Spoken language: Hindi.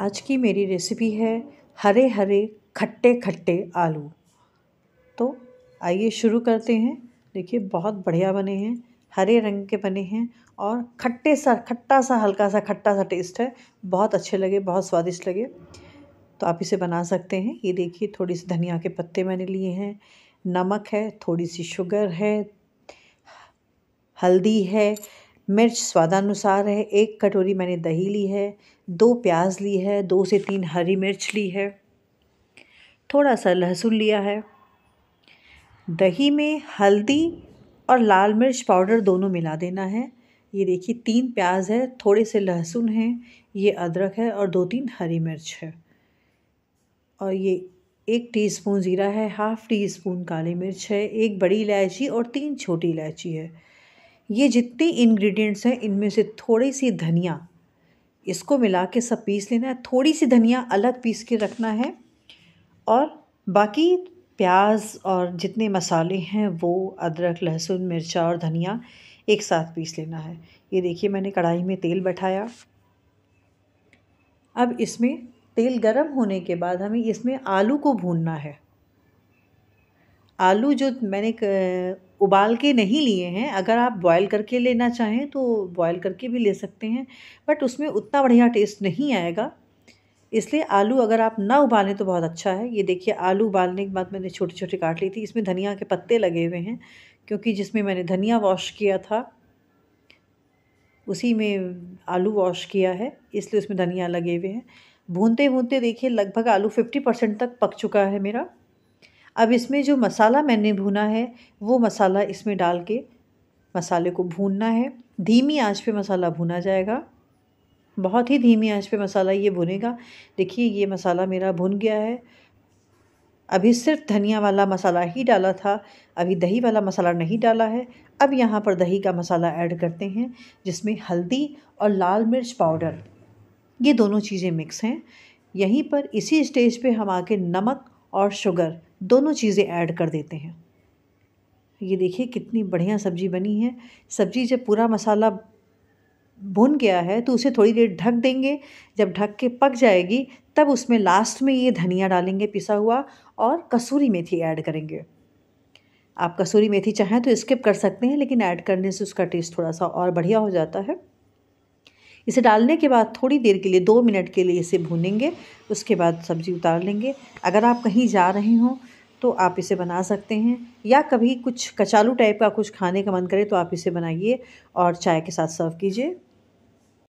आज की मेरी रेसिपी है हरे हरे खट्टे खट्टे आलू तो आइए शुरू करते हैं देखिए बहुत बढ़िया बने हैं हरे रंग के बने हैं और खट्टे सा खट्टा सा हल्का सा खट्टा सा टेस्ट है बहुत अच्छे लगे बहुत स्वादिष्ट लगे तो आप इसे बना सकते हैं ये देखिए थोड़ी सी धनिया के पत्ते मैंने लिए हैं नमक है थोड़ी सी शुगर है हल्दी है मिर्च स्वादानुसार है एक कटोरी मैंने दही ली है दो प्याज ली है दो से तीन हरी मिर्च ली है थोड़ा सा लहसुन लिया है दही में हल्दी और लाल मिर्च पाउडर दोनों मिला देना है ये देखिए तीन प्याज है थोड़े से लहसुन है ये अदरक है और दो तीन हरी मिर्च है और ये एक टीस्पून ज़ीरा है हाफ़ टी स्पून काली मिर्च है एक बड़ी इलायची और तीन छोटी इलायची है ये जितने इंग्रेडिएंट्स हैं इनमें से थोड़ी सी धनिया इसको मिला के सब पीस लेना है थोड़ी सी धनिया अलग पीस के रखना है और बाकी प्याज और जितने मसाले हैं वो अदरक लहसुन मिर्चा और धनिया एक साथ पीस लेना है ये देखिए मैंने कढ़ाई में तेल बैठाया अब इसमें तेल गरम होने के बाद हमें इसमें आलू को भूनना है आलू जो मैंने उबाल के नहीं लिए हैं अगर आप बॉयल करके लेना चाहें तो बॉयल करके भी ले सकते हैं बट उसमें उतना बढ़िया टेस्ट नहीं आएगा इसलिए आलू अगर आप ना उबालें तो बहुत अच्छा है ये देखिए आलू उबालने के बाद मैंने छोटे छोटे काट ली थी इसमें धनिया के पत्ते लगे हुए हैं क्योंकि जिसमें मैंने धनिया वॉश किया था उसी में आलू वॉश किया है इसलिए उसमें धनिया लगे हुए हैं भूनते भूनते देखिए लगभग आलू फिफ्टी परसेंट तक पक चुका है मेरा अब इसमें जो मसाला मैंने भुना है वो मसाला इसमें डाल के मसाले को भूनना है धीमी आंच पे मसाला भुना जाएगा बहुत ही धीमी आंच पे मसाला ये भुनेगा देखिए ये मसाला मेरा भुन गया है अभी सिर्फ धनिया वाला मसाला ही डाला था अभी दही वाला मसाला नहीं डाला है अब यहाँ पर दही का मसाला ऐड करते हैं जिसमें हल्दी और लाल मिर्च पाउडर ये दोनों चीज़ें मिक्स हैं यहीं पर इसी स्टेज पे हम आके नमक और शुगर दोनों चीज़ें ऐड कर देते हैं ये देखिए कितनी बढ़िया सब्ज़ी बनी है सब्ज़ी जब पूरा मसाला भुन गया है तो उसे थोड़ी देर ढक देंगे जब ढक के पक जाएगी तब उसमें लास्ट में ये धनिया डालेंगे पिसा हुआ और कसूरी मेथी ऐड करेंगे आप कसूरी मेथी चाहें तो स्किप कर सकते हैं लेकिन ऐड करने से उसका टेस्ट थोड़ा सा और बढ़िया हो जाता है इसे डालने के बाद थोड़ी देर के लिए दो मिनट के लिए इसे भूनेंगे उसके बाद सब्ज़ी उतार लेंगे अगर आप कहीं जा रहे हों तो आप इसे बना सकते हैं या कभी कुछ कचालू टाइप का कुछ खाने का मन करे तो आप इसे बनाइए और चाय के साथ सर्व कीजिए